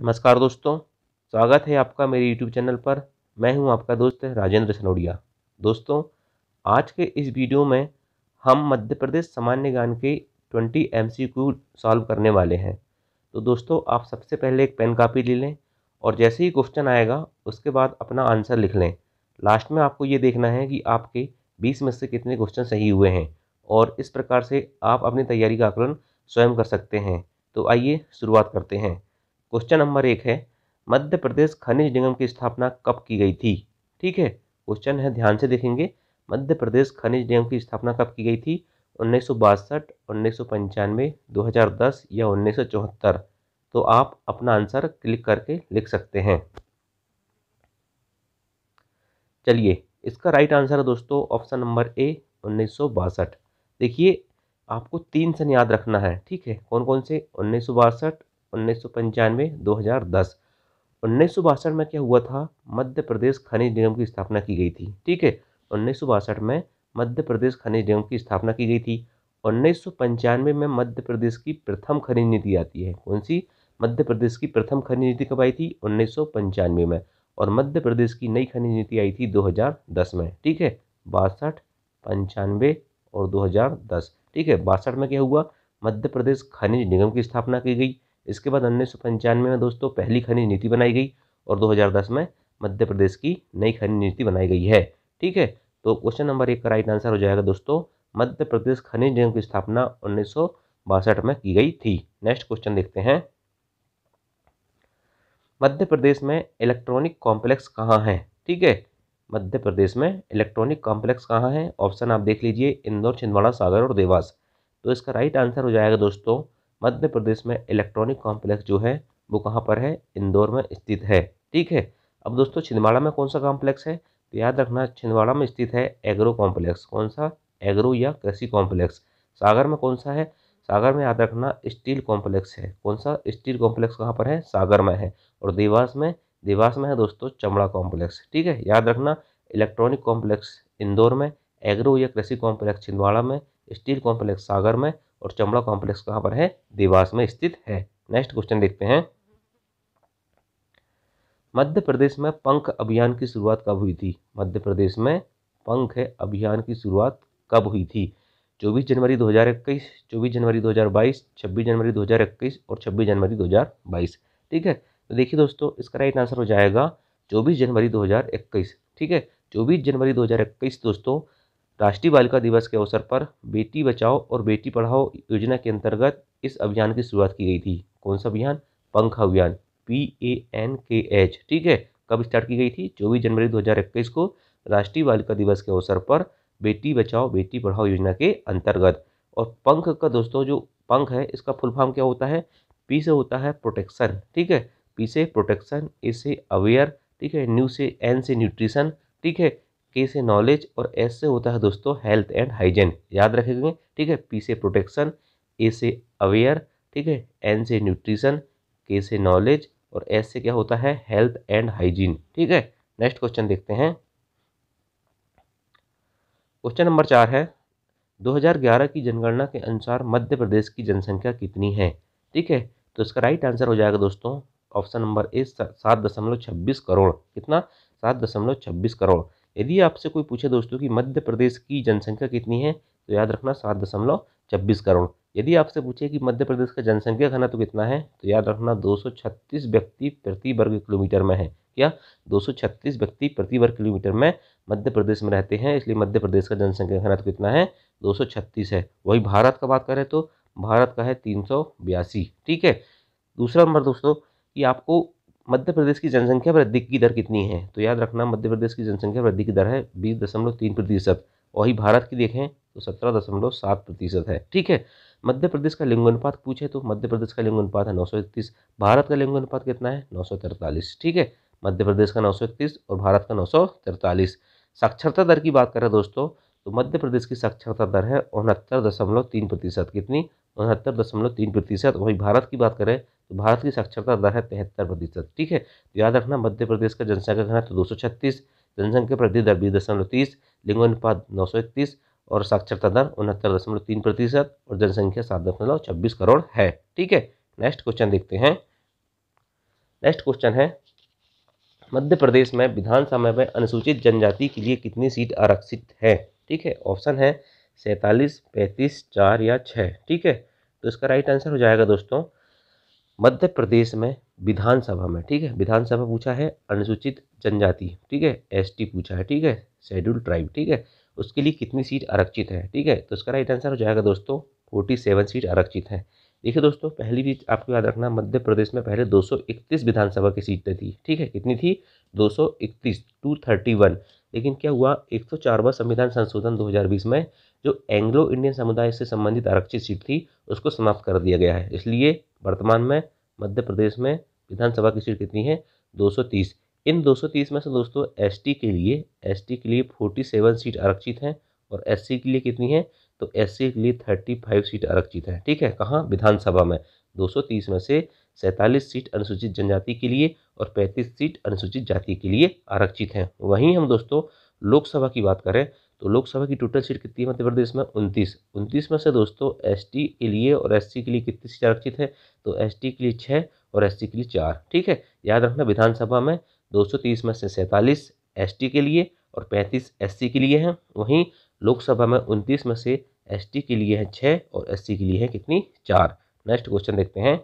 नमस्कार दोस्तों स्वागत है आपका मेरे यूट्यूब चैनल पर मैं हूं आपका दोस्त राजेंद्र सनोडिया दोस्तों आज के इस वीडियो में हम मध्य प्रदेश सामान्य ज्ञान के 20 क्यू सॉल्व करने वाले हैं तो दोस्तों आप सबसे पहले एक पेन कापी ले लें और जैसे ही क्वेश्चन आएगा उसके बाद अपना आंसर लिख लें लास्ट में आपको ये देखना है कि आपके बीस में से कितने क्वेश्चन सही हुए हैं और इस प्रकार से आप अपनी तैयारी का आकलन स्वयं कर सकते हैं तो आइए शुरुआत करते हैं क्वेश्चन नंबर एक है मध्य प्रदेश खनिज निगम की स्थापना कब की गई थी ठीक है क्वेश्चन है ध्यान से देखेंगे मध्य प्रदेश खनिज निगम की स्थापना कब की गई थी उन्नीस सौ बासठ उन्नीस सौ पंचानवे दो हज़ार दस या उन्नीस सौ चौहत्तर तो आप अपना आंसर क्लिक करके लिख सकते हैं चलिए इसका राइट आंसर है दोस्तों ऑप्शन नंबर ए उन्नीस सौ बासठ देखिए आपको तीन सन याद रखना है ठीक है कौन कौन से उन्नीस सौ बासठ उन्नीस सौ पंचानवे दो हज़ार दस उन्नीस सौ बासठ में क्या हुआ था मध्य प्रदेश खनिज निगम की स्थापना की गई थी ठीक है उन्नीस सौ बासठ में मध्य प्रदेश खनिज निगम की स्थापना की गई थी उन्नीस सौ पंचानवे में मध्य प्रदेश की प्रथम खनिज नीति आती है कौन सी मध्य प्रदेश की प्रथम खनिज नीति कब आई थी उन्नीस सौ पंचानवे में और मध्य प्रदेश की नई खनिज नीति आई थी 2010 में ठीक है बासठ पंचानवे और 2010 ठीक है बासठ में क्या हुआ मध्य प्रदेश खनिज निगम की स्थापना की गई इसके बाद उन्नीस सौ पंचानवे में दोस्तों पहली खनिज नीति बनाई गई और 2010 में मध्य प्रदेश की नई खनिज नीति बनाई गई है ठीक है तो क्वेश्चन नंबर एक का राइट आंसर हो जाएगा दोस्तों मध्य प्रदेश खनिज निगम की स्थापना उन्नीस में की गई थी नेक्स्ट क्वेश्चन देखते हैं मध्य प्रदेश में इलेक्ट्रॉनिक कॉम्प्लेक्स कहाँ है ठीक है मध्य प्रदेश में इलेक्ट्रॉनिक कॉम्प्लेक्स कहाँ है ऑप्शन आप देख लीजिए इंदौर छिंदवाड़ा सागर और देवास तो इसका राइट आंसर हो जाएगा दोस्तों मध्य प्रदेश में इलेक्ट्रॉनिक कॉम्प्लेक्स जो है वो कहाँ पर है इंदौर में स्थित है ठीक है अब दोस्तों छिंदवाड़ा में कौन सा कॉम्प्लेक्स है तो याद रखना छिंदवाड़ा में स्थित है एग्रो कॉम्प्लेक्स कौन सा एग्रो या कृषि कॉम्प्लेक्स सागर में कौन सा है सागर में याद रखना स्टील कॉम्प्लेक्स है कौन सा स्टील कॉम्प्लेक्स कहाँ पर है सागर में है और देवास में देवास में है दोस्तों चमड़ा कॉम्प्लेक्स ठीक है याद रखना इलेक्ट्रॉनिक कॉम्प्लेक्स इंदौर में एग्रो या कृषि कॉम्प्लेक्स छिंदवाड़ा में स्टील कॉम्प्लेक्स सागर में और चमड़ा कॉम्प्लेक्स कहाँ पर है देवास में स्थित है नेक्स्ट क्वेश्चन देखते हैं मध्य प्रदेश में पंख अभियान की शुरुआत कब हुई थी मध्य प्रदेश में पंख अभियान की शुरुआत कब हुई थी 24 जनवरी 2021, 24 जनवरी 2022, 26 जनवरी 2021 और 26 जनवरी 2022 ठीक है तो देखिए दोस्तों इसका राइट आंसर हो जाएगा 24 जनवरी 2021 ठीक है 24 जनवरी 2021 दोस्तों राष्ट्रीय बालिका दिवस के अवसर पर बेटी बचाओ और बेटी पढ़ाओ योजना के अंतर्गत इस अभियान की शुरुआत की गई थी कौन सा अभियान पंख अभियान P A N K H ठीक है कब स्टार्ट की गई थी चौबीस जनवरी इक्कीस को राष्ट्रीय बालिका दिवस के अवसर पर बेटी बचाओ बेटी पढ़ाओ योजना के अंतर्गत और पंख का दोस्तों जो पंख है इसका फुल फॉर्म क्या होता है पी से होता है प्रोटेक्शन ठीक है पी से प्रोटेक्शन ए से अवेयर ठीक है न्यू से एन से न्यूट्रिशन ठीक है के से नॉलेज और एस से होता है दोस्तों हेल्थ एंड हाइजीन याद रखेंगे ठीक है पी से प्रोटेक्शन ए से अवेयर ठीक है एन से न्यूट्रिशन के से नॉलेज और एस से क्या होता है हेल्थ एंड हाइजीन ठीक है नेक्स्ट क्वेश्चन देखते हैं क्वेश्चन नंबर चार है 2011 की जनगणना के अनुसार मध्य प्रदेश की जनसंख्या कितनी है ठीक है तो इसका राइट आंसर हो जाएगा दोस्तों ऑप्शन नंबर ए सात दशमलव छब्बीस करोड़ कितना सात दशमलव छब्बीस करोड़ यदि आपसे कोई पूछे दोस्तों कि मध्य प्रदेश की जनसंख्या कितनी है तो याद रखना सात दशमलव छब्बीस करोड़ यदि आपसे पूछे कि मध्य प्रदेश का जनसंख्या घना तो कितना है तो याद रखना 236 व्यक्ति प्रति वर्ग किलोमीटर में है क्या 236 व्यक्ति प्रति वर्ग किलोमीटर में मध्य प्रदेश में रहते हैं इसलिए मध्य प्रदेश का जनसंख्या घना तो कितना है 236 है वही भारत का बात करें तो भारत का है तीन ठीक है दूसरा नंबर दोस्तों कि आपको मध्य प्रदेश की जनसंख्या वृद्धि की दर कितनी है तो याद रखना मध्य प्रदेश की जनसंख्या वृद्धि की दर है बीस दशमलव तीन प्रतिशत वही भारत की देखें तो सत्रह दशमलव सात प्रतिशत है ठीक है मध्य प्रदेश का लिंगानुपात पूछे तो मध्य प्रदेश का लिंगानुपात है नौ सौ इकतीस भारत का लिंगानुपात कितना है नौ सौ तैंतालीस ठीक है मध्य प्रदेश का नौ सौ इकतीस और भारत का नौ सौ तैंतालीस साक्षरता दर की बात करें दोस्तों तो मध्य प्रदेश की साक्षरता दर है उनहत्तर दशमलव तीन प्रतिशत कितनी उनहत्तर दशमलव तीन प्रतिशत वहीं भारत की बात करें तो भारत की साक्षरता दर है तिहत्तर प्रतिशत ठीक है तो याद रखना मध्य प्रदेश का जनसंख्या घनत्व दो सौ छत्तीस जनसंख्या प्रति दर बीस दशमलव तीस लिंगोनुपात नौ सौ इकतीस और साक्षरता दर उनहत्तर दशमलव तीन प्रतिशत और जनसंख्या सात दशमलव छब्बीस करोड़ है ठीक है नेक्स्ट क्वेश्चन देखते हैं नेक्स्ट क्वेश्चन है मध्य प्रदेश में विधानसभा में अनुसूचित जनजाति के लिए कितनी सीट आरक्षित है ठीक है ऑप्शन है सैंतालीस पैंतीस चार या छः ठीक है तो इसका राइट आंसर हो जाएगा दोस्तों मध्य प्रदेश में विधानसभा में ठीक है विधानसभा पूछा है अनुसूचित जनजाति ठीक है एसटी पूछा है ठीक है शेड्यूल ट्राइब ठीक है उसके लिए कितनी सीट आरक्षित है ठीक है तो इसका राइट आंसर हो जाएगा दोस्तों फोर्टी सेवन सीट आरक्षित है देखिए दोस्तों पहली भी आपको याद रखना मध्य प्रदेश में पहले इकतीस विधानसभा की सीटें थी ठीक है कितनी थी थर्टी वन लेकिन क्या हुआ चारवा संविधान संशोधन बीस में जो एंग्लो इंडियन समुदाय से संबंधित आरक्षित सीट थी उसको समाप्त कर दिया गया है इसलिए वर्तमान में मध्य प्रदेश में विधानसभा की सीट कितनी है 230 इन 230 में से दोस्तों एसटी के लिए एसटी के लिए 47 सीट आरक्षित हैं और एससी के लिए कितनी है तो एससी के लिए 35 सीट आरक्षित है ठीक है कहाँ विधानसभा में 230 में से सैंतालीस सीट अनुसूचित जनजाति के लिए और 35 सीट अनुसूचित जाति के लिए आरक्षित हैं वहीं हम दोस्तों लोकसभा की बात करें तो लोकसभा की टोटल सीट कितनी है मध्य प्रदेश में उनतीस उनतीस में से दोस्तों एस के लिए और एस के लिए कितनी सीट आरक्षित है तो एस के लिए छः और एस के लिए चार ठीक है याद रखना विधानसभा में दो में से सैंतालीस एस के लिए और पैंतीस एस के लिए हैं वहीं लोकसभा में उनतीस में से एस के लिए है छः और एस के लिए है कितनी चार नेक्स्ट क्वेश्चन देखते हैं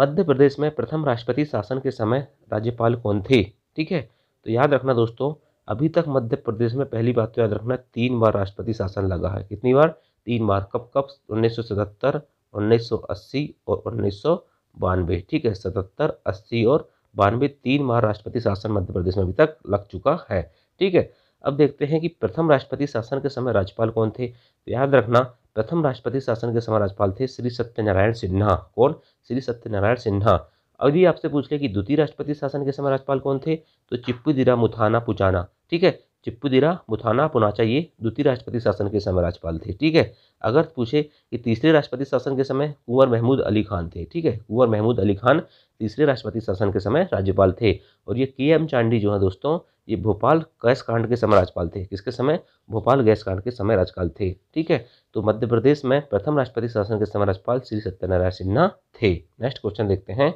मध्य प्रदेश में प्रथम राष्ट्रपति शासन के समय राज्यपाल कौन थे ठीक है तो याद रखना दोस्तों अभी तक मध्य प्रदेश में पहली बात तो याद रखना तीन बार राष्ट्रपति शासन लगा है कितनी बार तीन बार कब कब उन्नीस सौ सतहत्तर उन्नीस सौ अस्सी और उन्नीस सौ बानवे ठीक है सतहत्तर अस्सी और बानवे तीन बार राष्ट्रपति शासन मध्य प्रदेश में अभी तक लग चुका है ठीक है अब देखते हैं कि प्रथम राष्ट्रपति शासन के समय राज्यपाल कौन थे तो याद रखना प्रथम राष्ट्रपति शासन के समय राज्यपाल थे श्री सत्यनारायण सिन्हा कौन श्री सत्यनारायण सिन्हा अभी आपसे पूछ ले कि द्वितीय राष्ट्रपति शासन के समय राज्यपाल कौन थे तो चिप्पू दिरा मुथाना पुजाना ठीक है चिप्पूदिरा मुथाना पुनाचा ये द्वितीय राष्ट्रपति शासन के समय राज्यपाल थे ठीक है अगर पूछे कि तीसरे राष्ट्रपति शासन के समय कुंवर महमूद अली खान थे ठीक है कुंवर महमूद अली खान तीसरे राष्ट्रपति शासन के समय राज्यपाल थे और ये के एम चांडी जो है दोस्तों ये भोपाल गैस कांड के समय राज्यपाल थे किसके समय भोपाल गैस कांड के समय राज्यपाल थे ठीक है तो मध्य प्रदेश में प्रथम राष्ट्रपति शासन के समय राज्यपाल श्री सत्यनारायण सिन्हा थे नेक्स्ट क्वेश्चन देखते हैं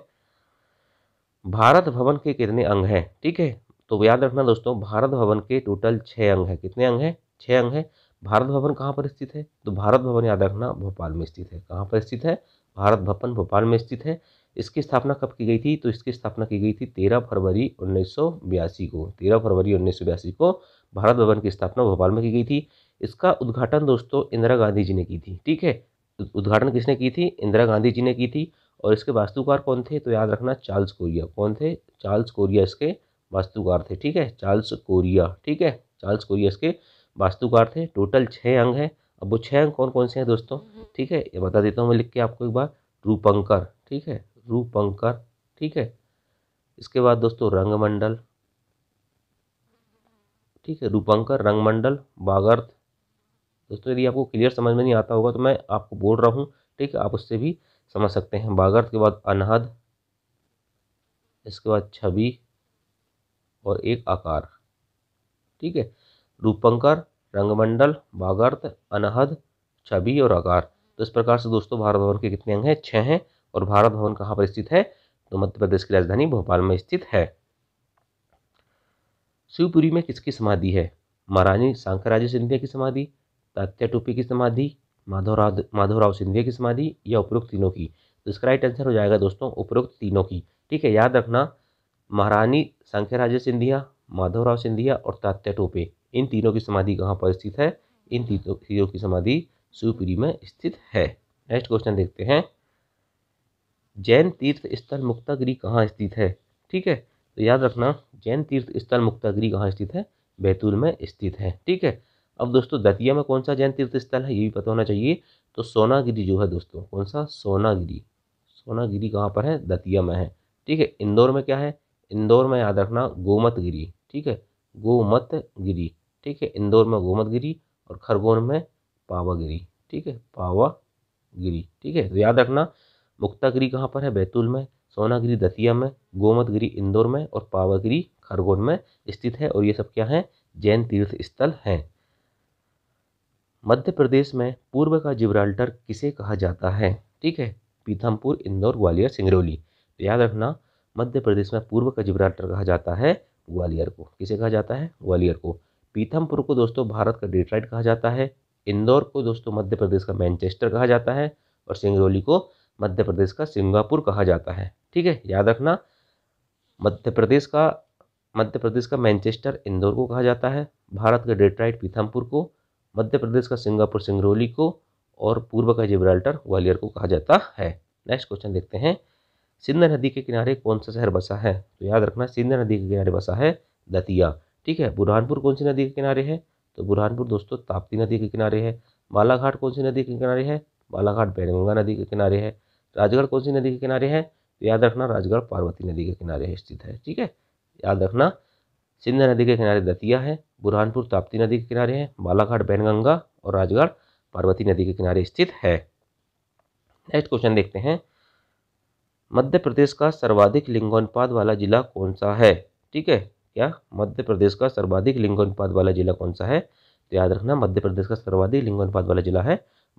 भारत भवन के कितने अंग हैं ठीक है तो याद रखना दोस्तों भारत भवन के टोटल छः अंग है कितने अंग हैं छः अंग है भारत भवन कहाँ पर स्थित है तो भारत भवन याद रखना भोपाल में स्थित है कहाँ पर स्थित है भारत भवन भोपाल में स्थित है इसकी स्थापना कब की गई थी तो इसकी स्थापना की गई थी तेरह फरवरी उन्नीस को तेरह फरवरी उन्नीस को भारत भवन की स्थापना भोपाल में की गई थी इसका उद्घाटन दोस्तों इंदिरा गांधी जी ने की थी ठीक है उद्घाटन किसने की थी इंदिरा गांधी जी ने की थी और इसके वास्तुकार कौन थे तो याद रखना चार्ल्स कोरिया कौन थे चार्ल्स कोरिया इसके वास्तुकार थे ठीक है चार्ल्स कोरिया ठीक है चार्ल्स कोरिया इसके वास्तुकार थे टोटल छः अंग हैं अब वो छः अंग कौन कौन से हैं दोस्तों हम्म। ठीक है ये बता देता हूँ मैं लिख के आपको एक बार रूपंकर ठीक है रूपंकर ठीक है इसके बाद दोस्तों रंगमंडल ठीक है रूपंकर रंगमंडल बागर्थ दोस्तों यदि आपको क्लियर समझ में नहीं आता होगा तो मैं आपको बोल रहा हूँ ठीक है आप उससे भी समझ सकते हैं बागर्थ के बाद अनहद इसके बाद छवि और एक आकार ठीक है रूपंकर रंगमंडल भागर्थ अनहद छवि और आकार तो इस प्रकार से दोस्तों भारत भवन के कितने अंग हैं छः हैं और भारत भवन कहाँ पर स्थित है तो मध्य प्रदेश की राजधानी भोपाल में स्थित है शिवपुरी में किसकी समाधि है महारानी शांकराज सिंधिया की समाधि तात्या टोपी की समाधि माधवराव माधवराव सिंधिया की समाधि या उपरोक्त तीनों की तो इसका राइट आंसर हो जाएगा दोस्तों उपरोक्त तीनों की ठीक है याद रखना महारानी राजे सिंधिया माधवराव सिंधिया और तात्या टोपे इन तीनों की समाधि कहाँ पर स्थित है इन तीनों की समाधि सुपुरी में स्थित है नेक्स्ट क्वेश्चन देखते हैं जैन तीर्थ स्थल मुक्तागिरी कहाँ स्थित है ठीक है तो याद रखना जैन तीर्थ स्थल मुक्तागिरी कहाँ स्थित है बैतूल में स्थित है ठीक है अब दोस्तों दतिया में कौन सा जैन तीर्थ स्थल है ये भी पता होना चाहिए तो सोनागिरी जो है दोस्तों कौन सा सोनागिरी सोनागिरी कहाँ पर है दतिया में है ठीक है इंदौर में क्या है इंदौर में याद रखना गोमत गिरी ठीक है गोमत गिरी ठीक है इंदौर में गोमत गिरी और खरगोन में पावागिरी ठीक है पावागिरी ठीक है तो याद रखना गिरी कहाँ पर है बैतूल में सोनागिरी दतिया में गोमतगिरी इंदौर में और पावागिरी खरगोन में स्थित है और ये सब क्या है जैन तीर्थ स्थल हैं मध्य प्रदेश में पूर्व का जिब्राल्टर किसे कहा जाता है ठीक है पीथमपुर इंदौर ग्वालियर सिंगरौली तो याद रखना मध्य प्रदेश में पूर्व का जिब्राल्टर कहा जाता है ग्वालियर को किसे कहा जाता है ग्वालियर को पीथमपुर को दोस्तों भारत का डेट्राइट कहा जाता है इंदौर को दोस्तों मध्य प्रदेश का मैनचेस्टर कहा जाता है और सिंगरौली को मध्य प्रदेश का सिंगापुर कहा जाता है ठीक है याद रखना मध्य प्रदेश का मध्य प्रदेश का मैनचेस्टर इंदौर को कहा जाता है भारत का डेट्राइट पीथमपुर को मध्य प्रदेश का सिंगापुर सिंगरौली को और पूर्व का जिब्राल्टर ग्वालियर को कहा जाता है नेक्स्ट क्वेश्चन देखते हैं सिंध नदी के किनारे कौन सा शहर बसा है तो याद रखना सिंध नदी के किनारे बसा है दतिया ठीक है बुरहानपुर कौन सी नदी के किनारे है तो बुरहानपुर दोस्तों ताप्ती नदी के किनारे है बालाघाट कौन सी नदी के किनारे है बालाघाट बैनगंगा नदी के किनारे है राजगढ़ कौन सी नदी के किनारे है तो याद रखना राजगढ़ पार्वती नदी के किनारे स्थित है ठीक है याद रखना सिंध नदी के किनारे दतिया है बुरहानपुर ताप्ती नदी के किनारे है बालाघाट बैनगंगा और राजगढ़ पार्वती नदी के किनारे स्थित है नेक्स्ट क्वेश्चन देखते हैं मध्य प्रदेश का सर्वाधिक लिंगोन्पात वाला जिला कौन सा है ठीक है क्या मध्य प्रदेश का सर्वाधिक लिंगानुपात वाला जिला कौन सा है तो याद रखना मध्य प्रदेश का सर्वाधिक लिंगोन्पात वाला जिला है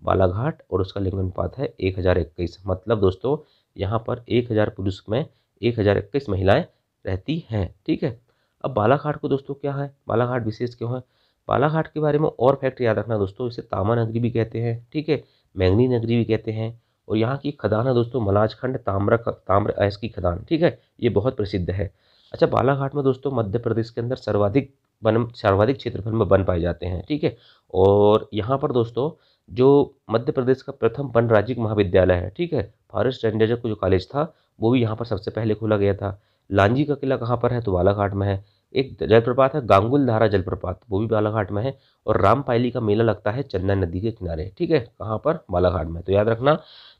बालाघाट और उसका लिंगोन्पात है एक हज़ार इक्कीस मतलब दोस्तों यहाँ पर एक हज़ार पुरुष में एक हज़ार इक्कीस महिलाएँ रहती हैं ठीक है अब बालाघाट को दोस्तों क्या है बालाघाट विशेष क्यों है बालाघाट के बारे में और फैक्ट याद रखना दोस्तों इसे तामा नगरी भी कहते हैं ठीक है मैंगनी नगरी भी कहते हैं और यहाँ की खदान है दोस्तों मलाजखंड ताम्र ताम्र ऐस की खदान ठीक है ये बहुत प्रसिद्ध है अच्छा बालाघाट में दोस्तों मध्य प्रदेश के अंदर सर्वाधिक वन सर्वाधिक क्षेत्रफल में वन पाए जाते हैं ठीक है और यहाँ पर दोस्तों जो मध्य प्रदेश का प्रथम वन राज्यिक महाविद्यालय है ठीक है फॉरेस्ट रेंडेजर को जो कॉलेज था वो भी यहाँ पर सबसे पहले खोला गया था लांजी का किला कहाँ पर है तो बालाघाट में है एक जलप्रपात है गांगुल धारा जलप्रपात वो भी बालाघाट में है और रामपायली का मेला लगता है चंदा नदी के किनारे ठीक है कहाँ पर बालाघाट में तो याद रखना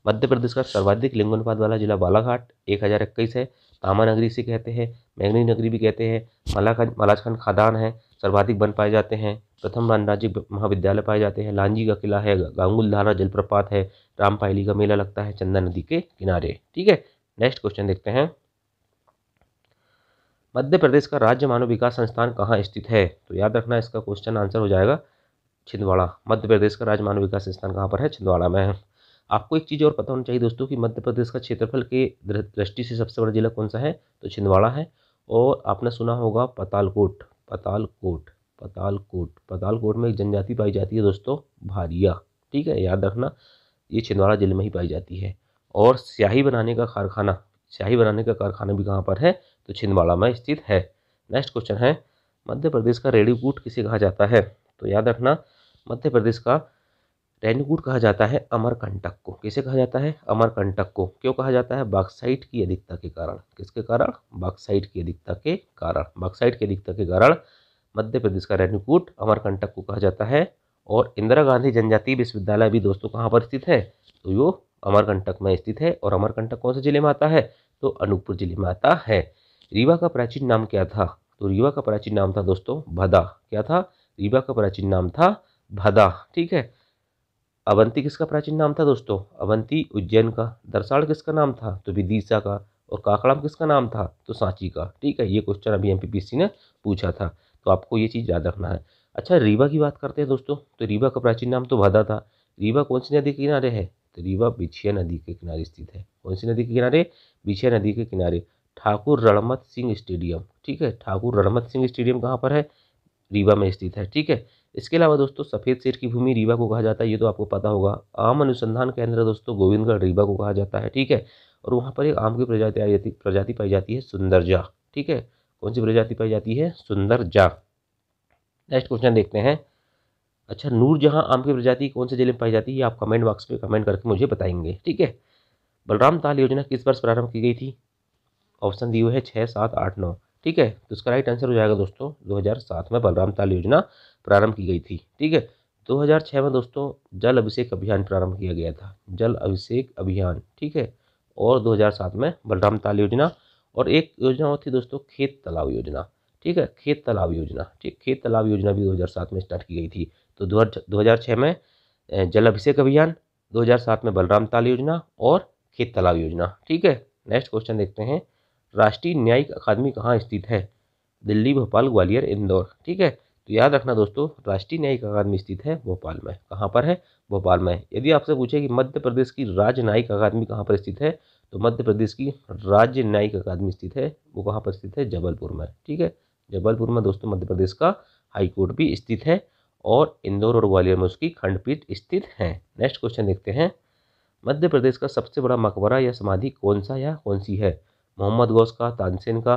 मध्य प्रदेश का सर्वाधिक लिंगोन्पात वाला जिला बालाघाट एक हज़ार इक्कीस है तामा नगरी से कहते हैं मैंगनी नगरी भी कहते हैं मलाखंड मलाजखंड खादान है सर्वाधिक बन पाए जाते हैं प्रथम राज्य महाविद्यालय पाए जाते हैं लांजी का किला है गांगुल धारा जलप्रपात है रामपायली का मेला लगता है चंदा नदी के किनारे ठीक है नेक्स्ट क्वेश्चन देखते हैं मध्य प्रदेश का राज्य मानव विकास संस्थान कहाँ स्थित है तो याद रखना इसका क्वेश्चन आंसर हो जाएगा छिंदवाड़ा मध्य प्रदेश का राज्य मानव विकास संस्थान कहाँ पर है छिंदवाड़ा में है आपको एक चीज़ और पता होना चाहिए दोस्तों कि मध्य प्रदेश का क्षेत्रफल के दृष्टि से सबसे बड़ा जिला कौन सा है तो छिंदवाड़ा है और आपने सुना होगा पतालकोट पतालकोट पतालकोट पतालकोट में एक जनजाति पाई जाती है दोस्तों भारिया ठीक है याद रखना ये छिंदवाड़ा जिले में ही पाई जाती है और स्याही बनाने का कारखाना स्याही बनाने का कारखाना भी कहाँ पर है तो छिंदवाड़ा में स्थित है नेक्स्ट क्वेश्चन है मध्य प्रदेश का रेणुकूट किसे कहा जाता है तो याद रखना मध्य प्रदेश का रेणुकूट कहा जाता है अमरकंटक को किसे कहा जाता है अमरकंटक को क्यों कहा जाता है बाक्साइट की अधिकता के कारण किसके कारण बाक्साइट की अधिकता के कारण बाक्साइट की अधिकता के कारण मध्य प्रदेश का रेणुकूट अमरकंटक को कहा जाता है और इंदिरा गांधी जनजातीय विश्वविद्यालय भी दोस्तों कहाँ पर स्थित है तो यो अमरकंटक में स्थित है और अमरकंटक कौन से जिले में आता है तो अनूपपुर जिले में आता है रीवा का प्राचीन नाम क्या था तो रीवा का प्राचीन नाम था दोस्तों भदा क्या था रीवा का प्राचीन नाम था भदा ठीक है अवंती किसका प्राचीन नाम था दोस्तों अवंती उज्जैन का दरसाड़ किसका नाम था तो विदिशा का और काकड़ाम किसका नाम था तो सांची का ठीक है ये क्वेश्चन अभी एमपीपीसी ने पूछा था तो आपको ये चीज़ याद रखना है अच्छा रीवा की बात करते हैं दोस्तों तो रीवा का प्राचीन नाम तो भदा था रीवा कौन सी नदी के किनारे है तो रीवा बिछिया नदी के किनारे स्थित है कौन सी नदी के किनारे बिछिया नदी के किनारे ठाकुर रणमत सिंह स्टेडियम ठीक है ठाकुर रणमत सिंह स्टेडियम कहाँ पर है रीवा में स्थित है ठीक है इसके अलावा दोस्तों सफ़ेद शेर की भूमि रीवा को कहा जाता है ये तो आपको पता होगा आम अनुसंधान केंद्र दोस्तों गोविंदगढ़ रीवा को कहा जाता है ठीक है और वहाँ पर एक आम की प्रजाति आ जाती प्रजाति पाई जाती है सुंदरजा ठीक है कौन सी प्रजाति पाई जाती है सुंदरजा नेक्स्ट क्वेश्चन देखते हैं अच्छा नूरजहाँ आम की प्रजाति कौन से जिले में पाई जाती है आप कमेंट बॉक्स में कमेंट करके मुझे बताएंगे ठीक है बलराम ताल योजना किस वर्ष प्रारंभ की गई थी ऑप्शन दिए हुए हैं छः सात आठ नौ ठीक है तो इसका राइट आंसर हो जाएगा दोस्तों 2007 में बलराम ताल योजना प्रारंभ की गई थी ठीक है 2006 में दोस्तों जल अभिषेक अभियान प्रारंभ किया गया था जल अभिषेक अभियान ठीक है और 2007 में बलराम ताल योजना और एक योजना और थी दोस्तों खेत तालाब योजना ठीक है खेत तालाब योजना ठीक खेत तालाब योजना भी दो में स्टार्ट की गई थी तो दो में जल अभिषेक अभियान दो में बलराम ताल योजना और खेत तालाब योजना ठीक है नेक्स्ट क्वेश्चन देखते हैं राष्ट्रीय न्यायिक अकादमी कहाँ स्थित है दिल्ली भोपाल ग्वालियर इंदौर ठीक है तो याद रखना दोस्तों राष्ट्रीय न्यायिक अकादमी स्थित है भोपाल में कहाँ पर है भोपाल में यदि आपसे पूछे कि मध्य प्रदेश की राज्य न्यायिक अकादमी कहाँ पर स्थित है तो मध्य प्रदेश की राज्य न्यायिक अकादमी स्थित है वो कहाँ पर स्थित है जबलपुर में ठीक है जबलपुर में दोस्तों मध्य प्रदेश का हाईकोर्ट भी स्थित है और इंदौर और ग्वालियर में उसकी खंडपीठ स्थित है नेक्स्ट क्वेश्चन देखते हैं मध्य प्रदेश का सबसे बड़ा मकबरा या समाधि कौन सा या कौन सी है मोहम्मद गौस का तानसेन का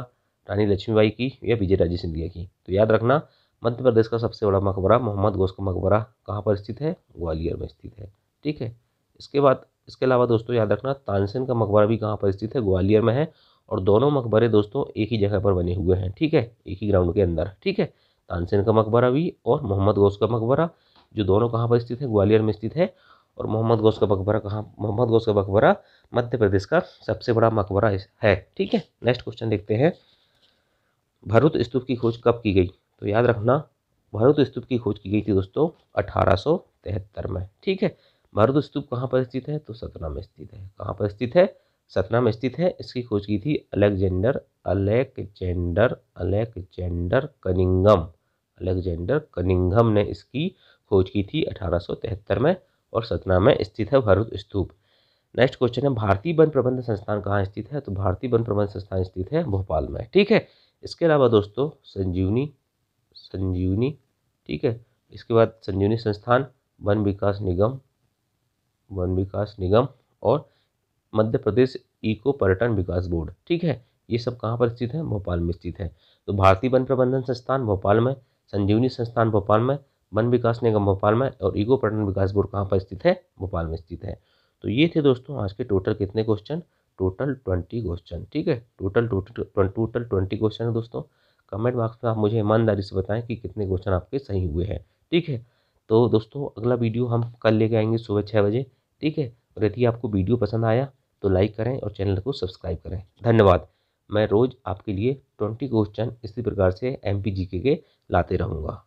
रानी लक्ष्मीबाई की या विजय राजे सिंधिया की तो याद रखना मध्य प्रदेश का सबसे बड़ा मकबरा मोहम्मद गौस का मकबरा कहाँ पर स्थित है ग्वालियर में स्थित है ठीक है इसके बाद इसके अलावा दोस्तों याद रखना तानसेन का मकबरा भी कहाँ पर स्थित है ग्वालियर में है और दोनों मकबरे दोस्तों एक ही जगह पर बने हुए हैं ठीक है एक ही ग्राउंड के अंदर ठीक है तानसेन का मकबरा भी और मोहम्मद गौस का मकबरा जो दोनों कहाँ पर स्थित है ग्वालियर में स्थित है और मोहम्मद गौस का मकबरा कहाँ मोहम्मद गौस का मकबरा मध्य प्रदेश का सबसे बड़ा मकबरा है ठीक है नेक्स्ट क्वेश्चन देखते हैं भरूत स्तूप की खोज कब की गई तो याद रखना भरूत स्तूप की खोज की गई थी दोस्तों अठारह में ठीक है भरूत स्तूप कहाँ पर स्थित है तो सतना में स्थित है कहाँ पर स्थित है सतना में स्थित है इसकी खोज की थी Alexander Alexander Alexander Cunningham Alexander Cunningham ने इसकी खोज की थी अठारह में और सतना में स्थित है भरूत स्तूप नेक्स्ट क्वेश्चन है भारतीय वन प्रबंध संस्थान कहाँ स्थित है तो भारतीय वन प्रबंध संस्थान स्थित है भोपाल में ठीक है इसके अलावा दोस्तों संजीवनी संजीवनी ठीक है इसके बाद संजीवनी संस्थान वन विकास निगम वन विकास निगम और मध्य प्रदेश इको पर्यटन विकास बोर्ड ठीक है ये सब कहाँ पर स्थित है भोपाल में स्थित है तो भारतीय वन प्रबंधन संस्थान भोपाल में संजीवनी संस्थान भोपाल में वन विकास निगम भोपाल में और इको पर्यटन विकास बोर्ड कहाँ पर स्थित है भोपाल में स्थित है तो ये थे दोस्तों आज के टोटल कितने क्वेश्चन टोटल ट्वेंटी क्वेश्चन ठीक है total total total twenty question है दोस्तों कमेंट बॉक्स में आप मुझे ईमानदारी से बताएं कि कितने क्वेश्चन आपके सही हुए हैं ठीक है तो दोस्तों अगला वीडियो हम कल लेके आएंगे सुबह छः बजे ठीक है और यदि आपको वीडियो पसंद आया तो लाइक करें और चैनल को सब्सक्राइब करें धन्यवाद मैं रोज़ आपके लिए ट्वेंटी क्वेश्चन इसी प्रकार से एम पी जी के लाते रहूँगा